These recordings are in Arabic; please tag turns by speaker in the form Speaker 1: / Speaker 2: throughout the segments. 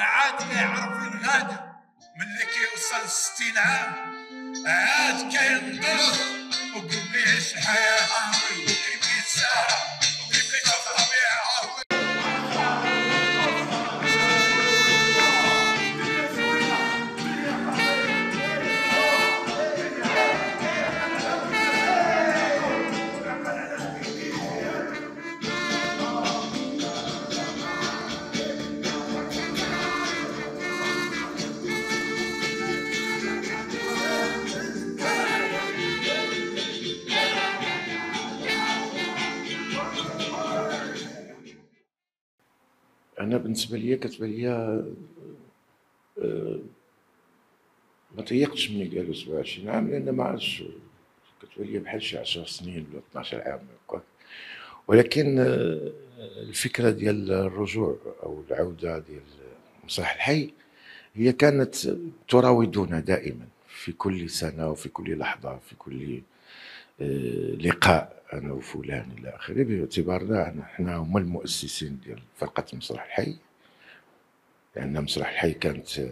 Speaker 1: عاد يعرف ينغاد من اللي كيوصل 60 عام عاد كينضر وقبيش حياة حياه وكيف يتسارع انا بالنسبه ليا كتبان ليا آه، ما تيقتش ملي قالوا 27 عام لان ما عادش كتبان ليا بحال شي 10 سنين ولا 12 عام ولكن آه، الفكره ديال الرجوع او العوده ديال مسرح الحي هي كانت تراودنا دائما في كل سنه وفي كل لحظه في كل آه، لقاء انا وفلان الى اخره باعتبارنا احنا هما المؤسسين ديال فرقه مسرح الحي لان مسرح الحي كانت آه،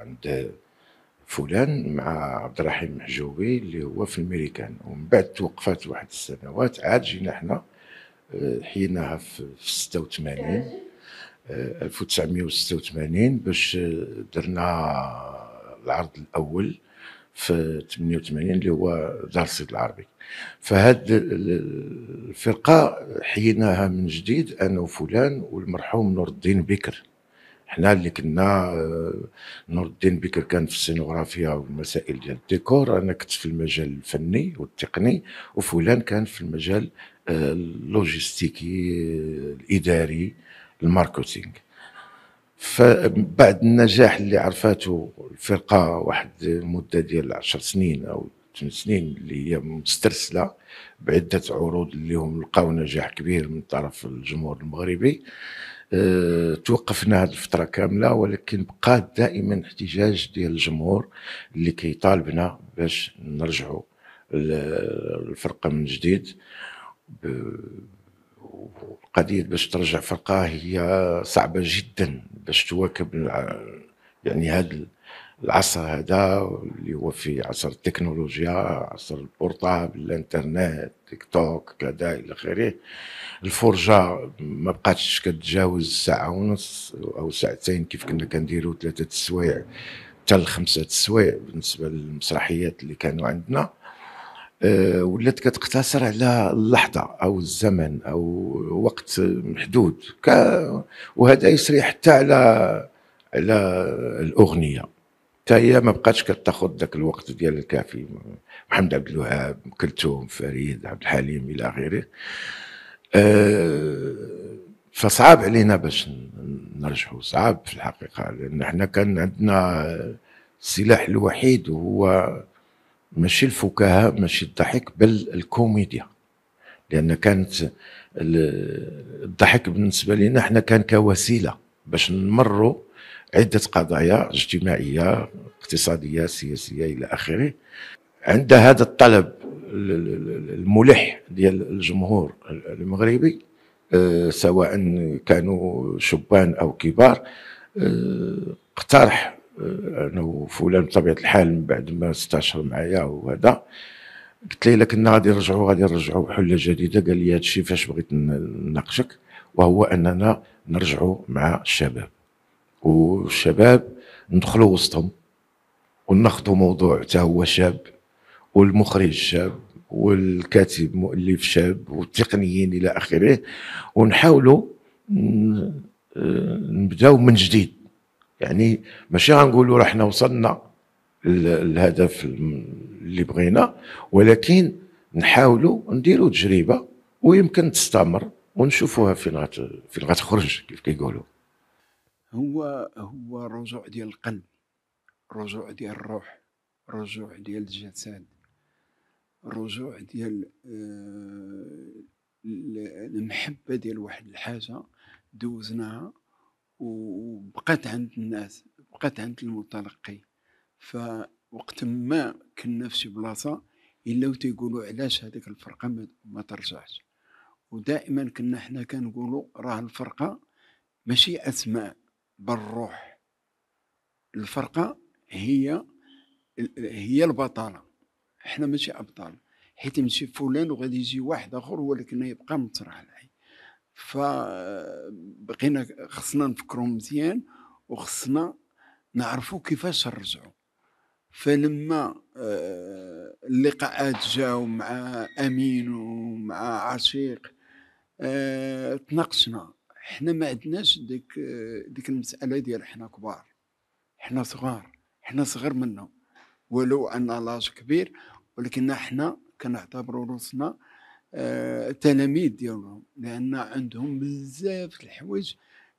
Speaker 1: عند فلان مع عبد الرحيم محجوبي اللي هو في الميريكان ومن بعد توقفات واحد السنوات عاد جينا حنا آه، حيناها في 86 1986 باش درنا العرض الاول في 88 اللي هو دار السيد العربي فهاد الفرقة حييناها من جديد أنا وفلان والمرحوم نور الدين بكر حنا اللي كنا آه، نور الدين بكر كان في السينوغرافيا والمسائل ديال الديكور انا كنت في المجال الفني والتقني وفلان كان في المجال آه، اللوجيستيكي آه، الاداري الماركتينغ فبعد النجاح اللي عرفاته الفرقة واحد المدة ديال عشر سنين أو ثمان سنين اللي هي مسترسلة بعدة عروض اللي هم لقاو نجاح كبير من طرف الجمهور المغربي أه توقفنا هذه الفترة كاملة ولكن بقى دائما احتجاج ديال الجمهور اللي كيطالبنا باش نرجعوا الفرقة من جديد وقضية باش ترجع فرقة هي صعبة جدا باش تواكب يعني هذا العصر هذا اللي هو في عصر التكنولوجيا عصر البورطابل الانترنت تيك توك كذا الى اخره الفرجه ما بقاتش كتجاوز ساعه ونص او ساعتين كيف كنا كنديروا ثلاثه السوايع حتى لخمسه السوايع بالنسبه للمسرحيات اللي كانوا عندنا آه، ولات كتقتصر على اللحظه او الزمن او وقت محدود وهذا يسري حتى على على الاغنيه حتى هي ما بقاتش كتاخذ ذاك الوقت ديال الكافي محمد عبد الوهاب كلثوم فريد عبد الحليم الى غيره آه، فصعب علينا باش نرجعوا صعب في الحقيقه لان احنا كان عندنا السلاح الوحيد هو ماشي الفكاهه ماشي الضحك بل الكوميديا لان كانت الضحك بالنسبه لنا احنا كان كوسيله باش نمروا عده قضايا اجتماعيه اقتصاديه سياسيه الى اخره عند هذا الطلب الملح ديال الجمهور المغربي آه، سواء كانوا شبان او كبار آه، اقترح انا وفلان بطبيعه الحال من بعد ما استشر معايا وهذا قلت الا كنا غادي نرجعوا غادي نرجعوا بحله جديده قال لي هذا الشيء فاش بغيت نناقشك وهو اننا نرجعوا مع الشباب والشباب ندخلوا وسطهم وناخذوا موضوع حتى هو شاب والمخرج شاب والكاتب مؤلف شاب والتقنيين الى اخره ونحاولوا نبداو من جديد يعني ماشي غنقولوا حنا وصلنا الهدف اللي بغينا ولكن نحاولوا نديروا تجربه ويمكن تستمر ونشوفوها فين غت فين غتخرج كيف كيقولوا
Speaker 2: هو هو الرجوع ديال القلب رجوع ديال الروح رجوع ديال الجسد رجوع ديال آه، المحبه ديال واحد الحاجه دوزناها وبقات عند الناس بقات عند المتلقي فوقت ما كنا في شي بلاصه الا تيقولوا علاش هذيك الفرقه ما ترجعش ودائما كنا حنا كنقولوا راه الفرقه ماشي اسماء بل روح الفرقه هي هي البطاله حنا ماشي ابطال حيت يمشي فلان وغادي يجي واحد اخر ولكن يبقى مطرح على فبقينا خصنا نفكروا مزيان وخصنا نعرفوا كيفاش نرجعوا فلما آه، اللقاءات جاو مع امين ومع عشيق آه، تناقشنا حنا ما عندناش ديك ديك المساله ديال حنا كبار حنا صغار حنا صغر منهم ولو ان لاج كبير ولكن حنا كنعتبروا روسنا آه، تلاميذ ديالهم لان عندهم بزاف الحوايج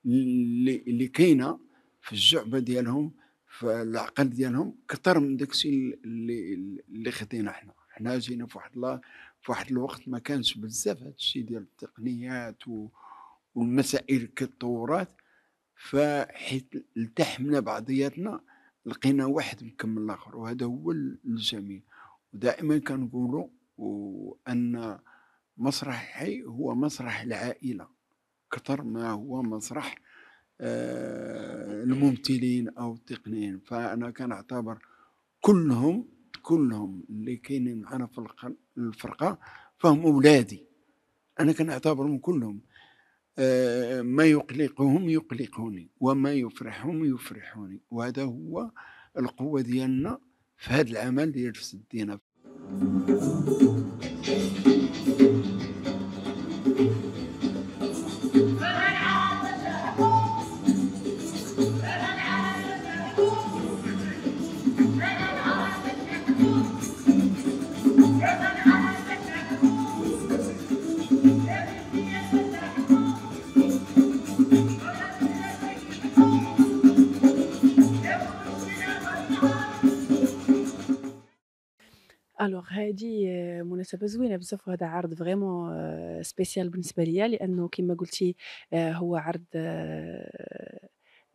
Speaker 2: اللي اللي كاينه في الجعبه ديالهم في العقل ديالهم كثر من داكشي اللي اللي خدينا حنا حنا جينا في واحد في واحد الوقت ما كانش بزاف هذا الشيء ديال التقنيات و... والمسائل كتطورات فحيت التحمنا بعضياتنا لقينا واحد مكمل الاخر وهذا هو الجميل ودائما كنقولوا ان مسرح حي هو مسرح العائلة كتر ما هو مسرح آه، الممثلين أو التقنيين فأنا كنعتبر كلهم كلهم اللي كاينين معنا في الفرقة فهم أولادي أنا كنعتبرهم كلهم آه، ما يقلقهم يقلقوني وما يفرحهم يفرحوني وهذا هو القوة ديالنا في هذا العمل ديال في سدينا
Speaker 3: الوغ هادي آه، مناسبه زوينه بزاف وهذا عرض فريمون آه، سبيسيال بالنسبه ليا لانه كما قلتي آه، هو عرض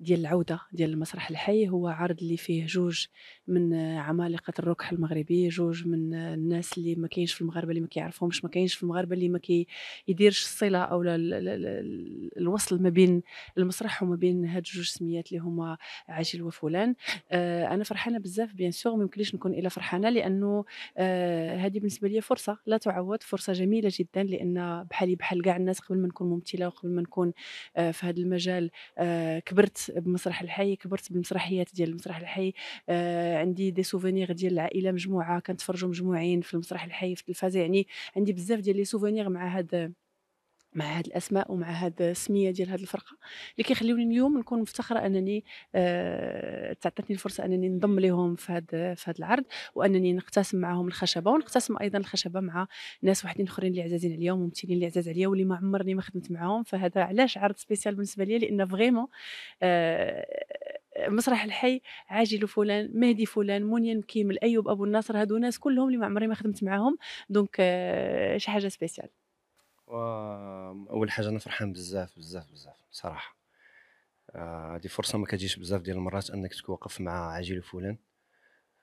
Speaker 3: ديال العوده ديال المسرح الحي هو عرض اللي فيه جوج من عمالقه الركح المغربي جوج من الناس اللي ما كاينش في المغاربه اللي ما كيعرفهمش ما كاينش في المغاربه اللي ما كيديرش الصله او الوصل ما بين المسرح وما بين هاد جوج سميات اللي هما عاجل وفلان آه، انا فرحانه بزاف بيان سور ما يمكنليش نكون الا فرحانه لانه هذه آه، بالنسبه لي فرصه لا تعوض فرصه جميله جدا لان بحالي بحال كاع الناس قبل ما نكون ممثله وقبل ما نكون آه، في هذا المجال كبرت بمسرح الحي كبرت بالمسرحيات ديال المسرح الحي آه عندي دي سوفونيغ ديال العائله مجموعه كنتفرجوا مجموعين في المسرح الحي في التلفازه يعني عندي بزاف ديال لي سوفونيغ مع هاد مع هاد الاسماء ومع هاد السميه ديال هاد الفرقه اللي كيخليوني اليوم نكون مفتخره انني آه تعطتني الفرصه انني نضم لهم في هاد في هاد العرض وانني نقتسم معهم الخشبه ونقتسم ايضا الخشبه مع ناس واحدين اخرين اللي عزازين عليا وممثلين اللي عزاز عليا واللي ما عمرني ما خدمت معاهم فهذا علاش عرض سبيسيال بالنسبه لي لان فريمون آه مسرح الحي عاجل فلان مهدي فلان منيا مكيم الايوب ابو الناصر هادو ناس كلهم اللي ما عمري ما خدمت معاهم دونك آه شي حاجه سبيسيال
Speaker 4: اول حاجه انا فرحان بزاف بزاف بزاف صراحه آه، هذه فرصه ما كتجيش بزاف ديال المرات انك توقف مع عاجل فلان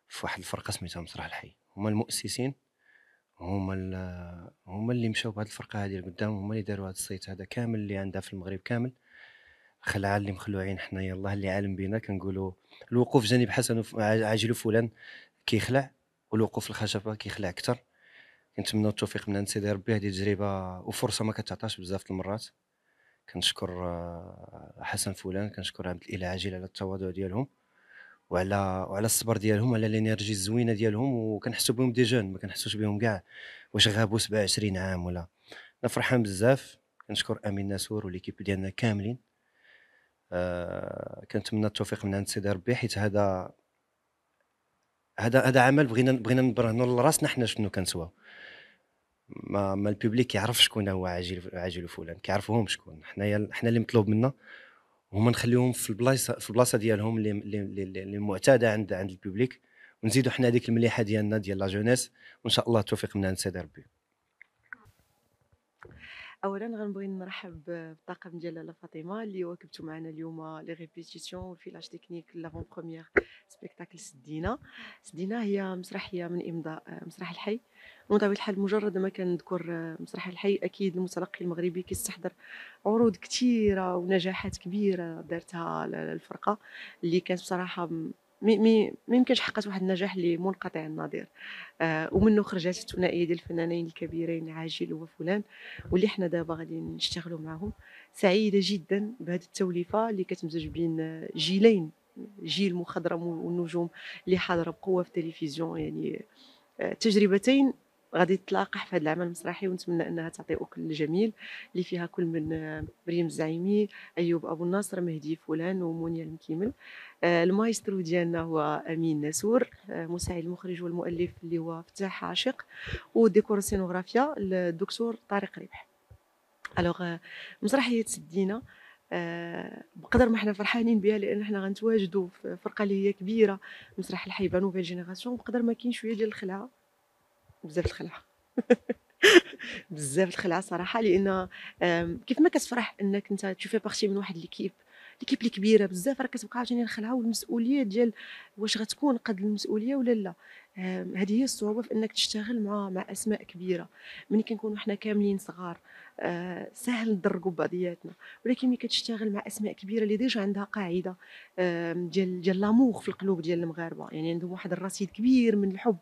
Speaker 4: في واحد الفرقه سميتها مسرح الحي هما المؤسسين هما هما اللي مشاو بهاد الفرقه هذه لقدام هما اللي داروا هاد الصيت هذا كامل اللي عندها في المغرب كامل خلعه اللي مخلوعين حنايا الله اللي عالم بينا كنقولوا الوقوف جانب حسن عاجل فلان كيخلع والوقوف الخشبه كيخلع اكثر كنتمنى التوفيق من عند سيدي ربي هذه تجربه وفرصه ما كتعطاش بزاف المرات كنشكر آه، حسن فلان كنشكر عبد الاله عاجل على التواضع ديالهم وعلى وعلى الصبر ديالهم على الانرجي الزوينه ديالهم وكنحسوا بهم دي جون ما كنحسوش بهم كاع واش غابوا 27 عام ولا انا فرحان بزاف كنشكر امين ناسور وليكيب ديالنا كاملين آه كنتمنى التوفيق من عند سيدي ربي حيت هذا هذا هذا عمل بغينا بغينا نبرهنوا لراسنا حنا شنو كنسواو ما, ما البوبليك يعرف شكون هو عاجل عاجل وفلان كيعرفوهم شكون حنايا حنا اللي مطلوب منا هما نخليهم في البلاصه في البلاصه ديالهم اللي اللي معتاده عند عند البوبليك ونزيدوا حنا هذيك المليحه ديالنا ديال لا جونيس وان شاء الله التوفيق منها نسيد ربي
Speaker 5: اولا غنبغي نرحب بالطاقم ديال لاله فاطمه اللي واكبتوا معنا اليوم لي ريبيتيسيون لاش تكنيك لافون بروميير سبيكتاكل سدينا سدينا هي مسرحيه من امضاء مسرح الحي ومن طبيعه الحال مجرد ما كنذكر مسرح الحي اكيد المتلقي المغربي كيستحضر عروض كثيره ونجاحات كبيره دارتها الفرقه اللي كانت بصراحه مي ما يمكنش حققت واحد النجاح اللي منقطع النظير آه ومنه خرجت الثنائيه ديال الفنانين الكبيرين عاجل وفلان واللي حنا دابا غادي نشتغلوا معاهم سعيده جدا بهذه التوليفه اللي كتمزج بين جيلين جيل مخضرم والنجوم اللي حاضره بقوه في التلفزيون يعني آه، تجربتين غادي تلاقح في هذا العمل المسرحي ونتمنى انها تعطي اكل الجميل اللي فيها كل من آه، مريم الزعيمي ايوب ابو الناصر مهدي فلان ومونيا المكيمل آه، المايسترو ديالنا هو امين ناسور آه، مساعد المخرج والمؤلف اللي هو فتاح عاشق وديكور السينوغرافيا الدكتور طارق ربح الوغ آه، مسرحيه سدينا بقدر ما حنا فرحانين بها لان حنا غنتواجدوا في فرقه اللي هي كبيره مسرح الحيبه نوفيل جينيراسيون بقدر ما كاين شويه ديال الخلعه بزاف الخلعه بزاف الخلعه صراحه لان كيف ما كتفرح انك انت تشوفي بارتي من واحد ليكيب ليكيب لي كبيره بزاف راه كتبقى عاوتاني الخلعه والمسؤوليه ديال واش غتكون قد المسؤوليه ولا لا هذه هي الصعوبه في انك تشتغل مع مع اسماء كبيره ملي كنكونوا حنا كاملين صغار سهل ندرقوا بعضياتنا ولكن ملي كتشتغل مع اسماء كبيره اللي ديجا عندها قاعده ديال ديال لاموغ في القلوب ديال المغاربه يعني عندهم واحد الرصيد كبير من الحب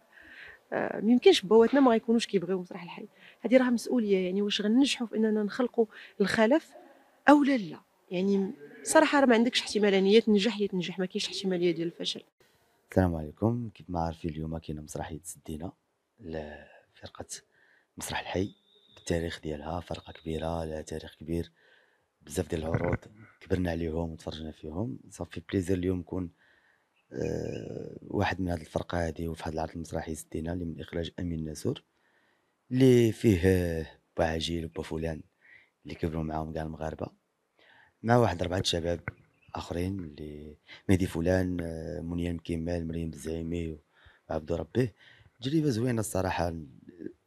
Speaker 5: ما ميمكنش بواتنا ما غيكونوش كيبغيو مسرح الحي هذه راه مسؤوليه يعني واش غنجحوا في اننا نخلقوا الخلف او لا لا يعني صراحه راه ما عندكش احتماليه تنجح يا تنجح ما كاينش احتماليه ديال الفشل
Speaker 6: السلام عليكم كيف ما عارفين اليوم كاينه مسرحيه سدينا لفرقه مسرح الحي بالتاريخ ديالها فرقه كبيره لها تاريخ كبير بزاف ديال العروض كبرنا عليهم وتفرجنا فيهم صافي بليزير اليوم نكون آه، واحد من هذه الفرقه هذه وفي هذا العرض المسرحي سدينا اللي من اخراج امين ناسور اللي فيه آه، با عجيل وبا فلان اللي كبروا معاهم كاع المغاربه مع واحد أربعة شباب آخرين اللي مهدي فلان آه، منير كمال مريم الزعيمي وعبدو ربي تجربة زوينة الصراحة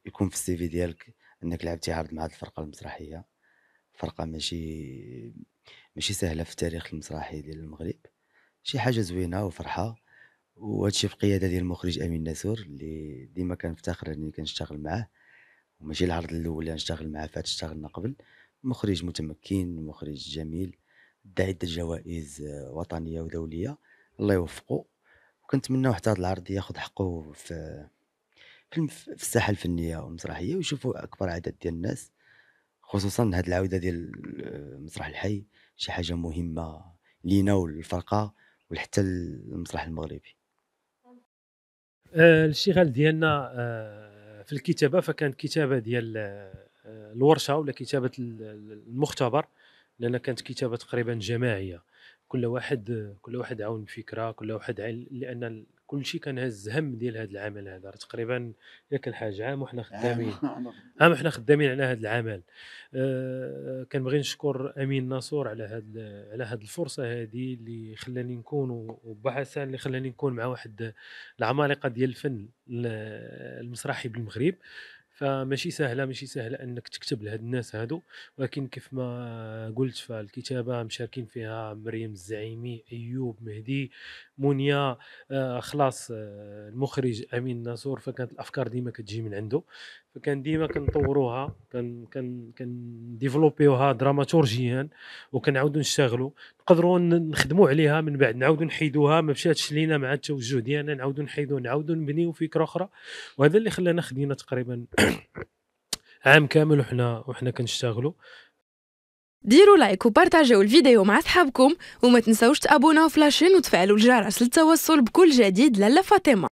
Speaker 6: يكون في السيفي ديالك انك لعبتي عرض مع هاد الفرقة المسرحية فرقة ماشي ماشي سهلة في التاريخ المسرحي ديال المغرب شي حاجة زوينة وفرحة وهادشي في قيادة ديال المخرج أمين ناسور اللي ديما كنفتخر اني كنشتغل معاه وماشي العرض الاول اللي نشتغل معاه فات اشتغلنا قبل مخرج متمكن مخرج جميل دا عدة جوائز آه، وطنية ودولية الله يوفقه وكنتمناو حتى هذا العرض ياخذ حقه في في الساحة الفنية والمسرحية ويشوفوا أكبر عدد ديال الناس خصوصا هاد العودة ديال المسرح آه، الحي شي حاجة مهمة لينا وللفرقة وحتى المسرح المغربي
Speaker 7: آه، الشغل الاشتغال ديالنا في الكتابه فكانت كتابه ديال الورشه ولا كتابه المختبر لان كانت كتابه تقريبا جماعيه كل واحد كل واحد عاون بفكره كل واحد عاون لان كل شيء كان هز هم ديال هذا العمل هذا تقريبا ياك الحاج عام وحنا خدامين عام وحنا خدامين على هذا العمل آه، كنبغي نشكر امين ناصور على هذا على هذه الفرصه هذه اللي خلاني نكون وبعثا اللي خلاني نكون مع واحد العمالقه ديال الفن المسرحي بالمغرب أه فماشي سهله ماشي سهله انك تكتب لهاد الناس هادو ولكن كيف ما قلت فالكتابه مشاركين فيها مريم الزعيمي ايوب مهدي مونيا آه، خلاص آه، المخرج امين ناصور فكانت الافكار ديما كتجي من عنده فكان ديما كنطوروها كان كان ديفلوبيوها دراماتورجيا وكنعاودو نشتغلو نقدروا نخدموا عليها من بعد نعاودو نحيدوها ما مشاتش لينا مع التوجه ديالنا نعاودو نحيدو نعاودو نبنيو فكره اخرى وهذا اللي خلانا خدينا تقريبا عام كامل وحنا وحنا كنشتغلوا
Speaker 3: ديروا لايك وبارتاجيو الفيديو مع صحابكم وما تنسوش تابوناو في لاشين وتفعلوا الجرس للتوصل بكل جديد لالا فاطمه